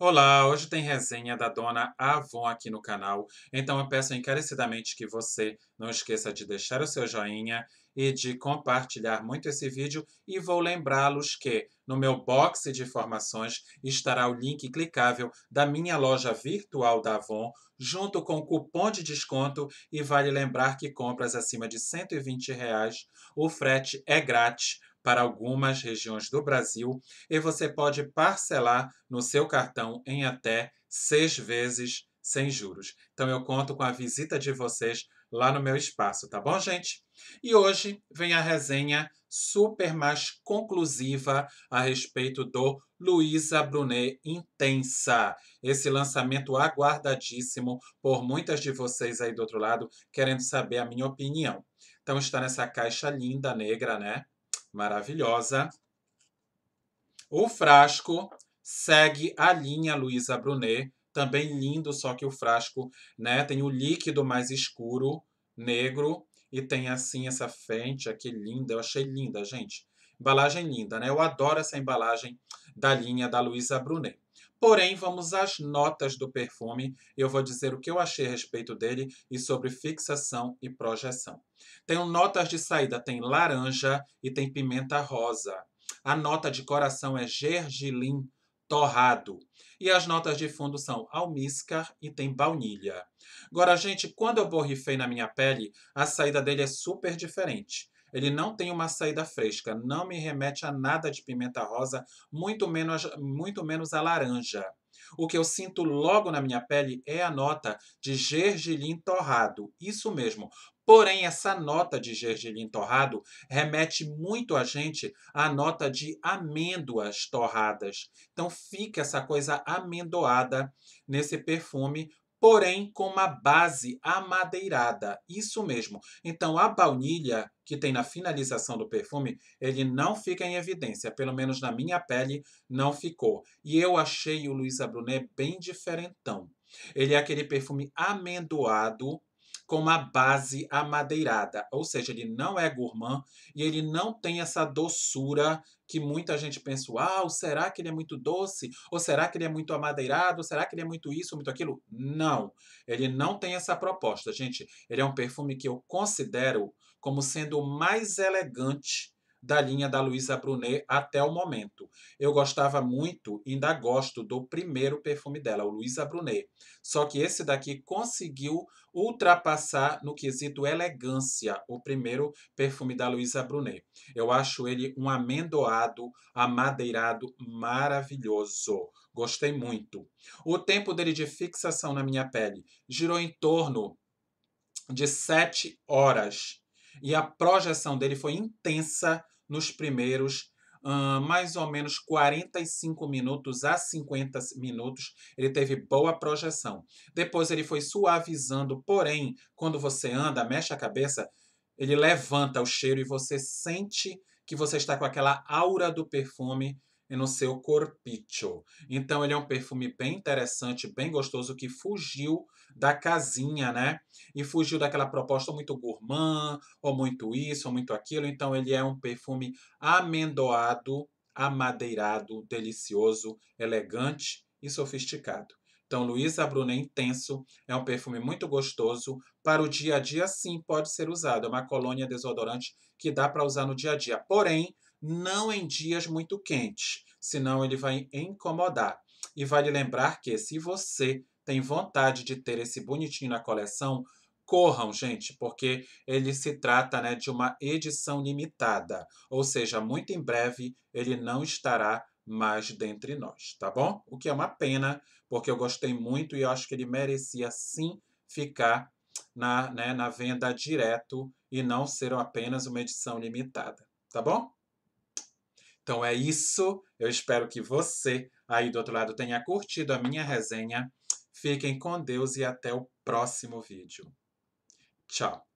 Olá, hoje tem resenha da dona Avon aqui no canal, então eu peço encarecidamente que você não esqueça de deixar o seu joinha e de compartilhar muito esse vídeo e vou lembrá-los que no meu box de informações estará o link clicável da minha loja virtual da Avon, junto com cupom de desconto e vale lembrar que compras acima de R$ 120 reais, o frete é grátis para algumas regiões do Brasil e você pode parcelar no seu cartão em até seis vezes sem juros. Então eu conto com a visita de vocês lá no meu espaço, tá bom, gente? E hoje vem a resenha super mais conclusiva a respeito do Luísa Brunet Intensa. Esse lançamento aguardadíssimo por muitas de vocês aí do outro lado querendo saber a minha opinião. Então está nessa caixa linda negra, né? maravilhosa. O frasco segue a linha Luísa Brunet, também lindo, só que o frasco né, tem o líquido mais escuro, negro, e tem assim essa frente aqui linda. Eu achei linda, gente. Embalagem linda, né? Eu adoro essa embalagem da linha da Luísa Brunet. Porém, vamos às notas do perfume. Eu vou dizer o que eu achei a respeito dele e sobre fixação e projeção. Tenho notas de saída, tem laranja e tem pimenta rosa. A nota de coração é gergelim torrado. E as notas de fundo são almíscar e tem baunilha. Agora, gente, quando eu borrifei na minha pele, a saída dele é super diferente. Ele não tem uma saída fresca, não me remete a nada de pimenta rosa, muito menos, muito menos a laranja. O que eu sinto logo na minha pele é a nota de gergelim torrado. Isso mesmo. Porém, essa nota de gergelim torrado remete muito a gente à nota de amêndoas torradas. Então fica essa coisa amendoada nesse perfume, porém com uma base amadeirada. Isso mesmo. Então a baunilha que tem na finalização do perfume, ele não fica em evidência, pelo menos na minha pele não ficou. E eu achei o Luisa Brunet bem diferentão. Ele é aquele perfume amendoado, com a base amadeirada, ou seja, ele não é gourmand e ele não tem essa doçura que muita gente pensa, ah, será que ele é muito doce? Ou será que ele é muito amadeirado? Ou será que ele é muito isso, muito aquilo? Não, ele não tem essa proposta, gente. Ele é um perfume que eu considero como sendo o mais elegante da linha da Luísa Brunet até o momento. Eu gostava muito, ainda gosto, do primeiro perfume dela, o Luísa Brunet. Só que esse daqui conseguiu ultrapassar no quesito elegância o primeiro perfume da Luísa Brunet. Eu acho ele um amendoado, amadeirado maravilhoso. Gostei muito. O tempo dele de fixação na minha pele girou em torno de sete horas. E a projeção dele foi intensa nos primeiros uh, mais ou menos 45 minutos a 50 minutos. Ele teve boa projeção. Depois ele foi suavizando, porém, quando você anda, mexe a cabeça, ele levanta o cheiro e você sente que você está com aquela aura do perfume e no seu corpicho. Então ele é um perfume bem interessante, bem gostoso, que fugiu da casinha, né? E fugiu daquela proposta muito gourmand, ou muito isso, ou muito aquilo. Então ele é um perfume amendoado, amadeirado, delicioso, elegante e sofisticado. Então, Luísa Bruna é Intenso é um perfume muito gostoso. Para o dia a dia, sim, pode ser usado. É uma colônia desodorante que dá para usar no dia a dia. Porém, não em dias muito quentes, senão ele vai incomodar. E vale lembrar que se você tem vontade de ter esse bonitinho na coleção, corram, gente, porque ele se trata né, de uma edição limitada, ou seja, muito em breve ele não estará mais dentre nós, tá bom? O que é uma pena, porque eu gostei muito e acho que ele merecia sim ficar na, né, na venda direto e não ser apenas uma edição limitada, tá bom? Então é isso. Eu espero que você aí do outro lado tenha curtido a minha resenha. Fiquem com Deus e até o próximo vídeo. Tchau.